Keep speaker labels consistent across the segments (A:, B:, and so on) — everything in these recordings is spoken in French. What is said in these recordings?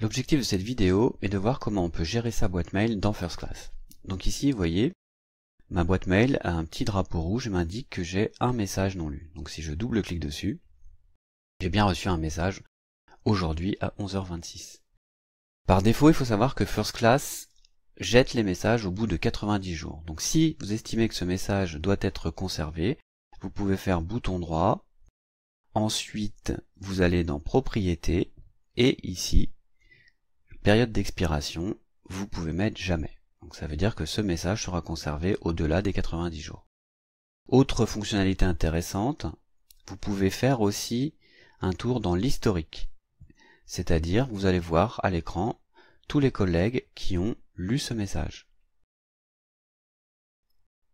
A: L'objectif de cette vidéo est de voir comment on peut gérer sa boîte mail dans First Class. Donc ici, vous voyez, ma boîte mail a un petit drapeau rouge et m'indique que j'ai un message non lu. Donc si je double-clique dessus, j'ai bien reçu un message aujourd'hui à 11h26. Par défaut, il faut savoir que First Class jette les messages au bout de 90 jours. Donc si vous estimez que ce message doit être conservé, vous pouvez faire bouton droit, ensuite vous allez dans Propriétés, et ici Période d'expiration, vous pouvez mettre jamais. Donc ça veut dire que ce message sera conservé au-delà des 90 jours. Autre fonctionnalité intéressante, vous pouvez faire aussi un tour dans l'historique. C'est-à-dire, vous allez voir à l'écran tous les collègues qui ont lu ce message.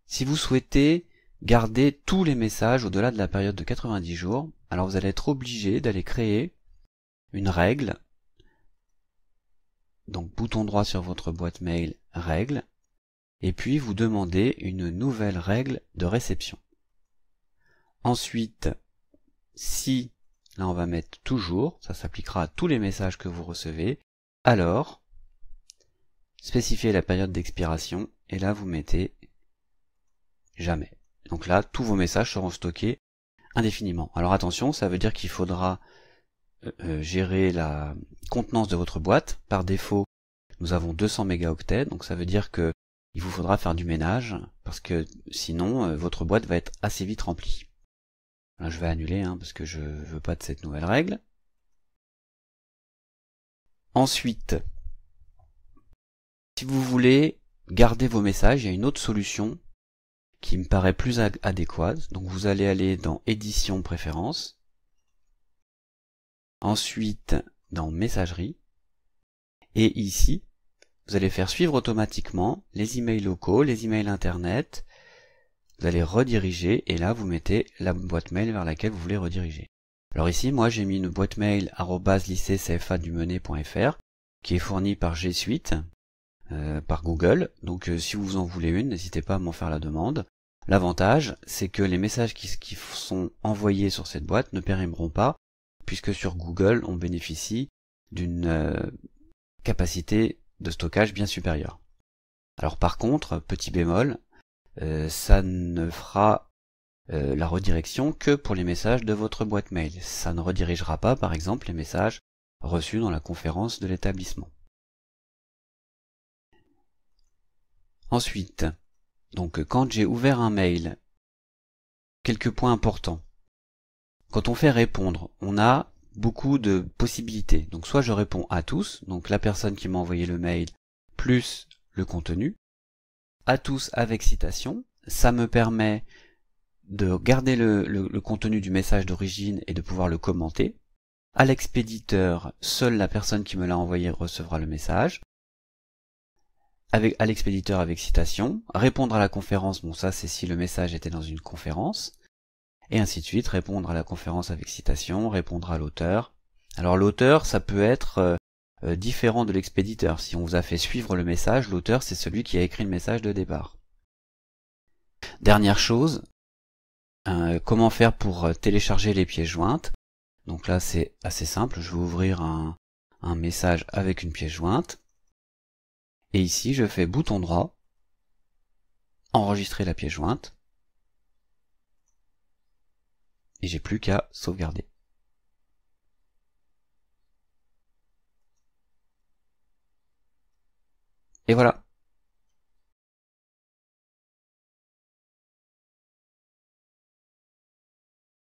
A: Si vous souhaitez garder tous les messages au-delà de la période de 90 jours, alors vous allez être obligé d'aller créer une règle donc bouton droit sur votre boîte mail règles, et puis vous demandez une nouvelle règle de réception. Ensuite, si, là on va mettre toujours, ça s'appliquera à tous les messages que vous recevez, alors, spécifiez la période d'expiration, et là vous mettez jamais. Donc là, tous vos messages seront stockés indéfiniment. Alors attention, ça veut dire qu'il faudra euh, euh, gérer la contenance de votre boîte. Par défaut, nous avons 200 mégaoctets, donc ça veut dire que il vous faudra faire du ménage, parce que sinon euh, votre boîte va être assez vite remplie. je vais annuler, hein, parce que je veux pas de cette nouvelle règle. Ensuite, si vous voulez garder vos messages, il y a une autre solution qui me paraît plus adéquate. Donc vous allez aller dans Édition, Préférences, ensuite dans Messagerie, et ici, vous allez faire suivre automatiquement les emails locaux, les emails internet, vous allez rediriger, et là vous mettez la boîte mail vers laquelle vous voulez rediriger. Alors ici, moi j'ai mis une boîte mail dumenet.fr qui est fournie par G Suite, euh, par Google, donc euh, si vous en voulez une, n'hésitez pas à m'en faire la demande. L'avantage, c'est que les messages qui, sont envoyés sur cette boîte ne périmeront pas puisque sur Google, on bénéficie d'une euh, capacité de stockage bien supérieure. Alors par contre, petit bémol, euh, ça ne fera euh, la redirection que pour les messages de votre boîte mail. Ça ne redirigera pas, par exemple, les messages reçus dans la conférence de l'établissement. Ensuite, donc quand j'ai ouvert un mail, quelques points importants. Quand on fait répondre, on a beaucoup de possibilités. Donc soit je réponds à tous, donc la personne qui m'a envoyé le mail, plus le contenu, à tous avec citation, ça me permet de garder le, contenu du message d'origine et de pouvoir le commenter. À l'expéditeur, seule la personne qui me l'a envoyé recevra le message. à l'expéditeur avec citation, répondre à la conférence, bon ça c'est si le message était dans une conférence et ainsi de suite, répondre à la conférence avec citation, répondre à l'auteur. Alors l'auteur, ça peut être euh, euh, différent de l'expéditeur. Si on vous a fait suivre le message, l'auteur, c'est celui qui a écrit le message de départ. Dernière chose, euh, comment faire pour télécharger les pièces jointes. Donc là, c'est assez simple, je vais ouvrir un, un message avec une pièce jointe. Et ici, je fais bouton droit, enregistrer la pièce jointe et j'ai plus qu'à sauvegarder. Et voilà,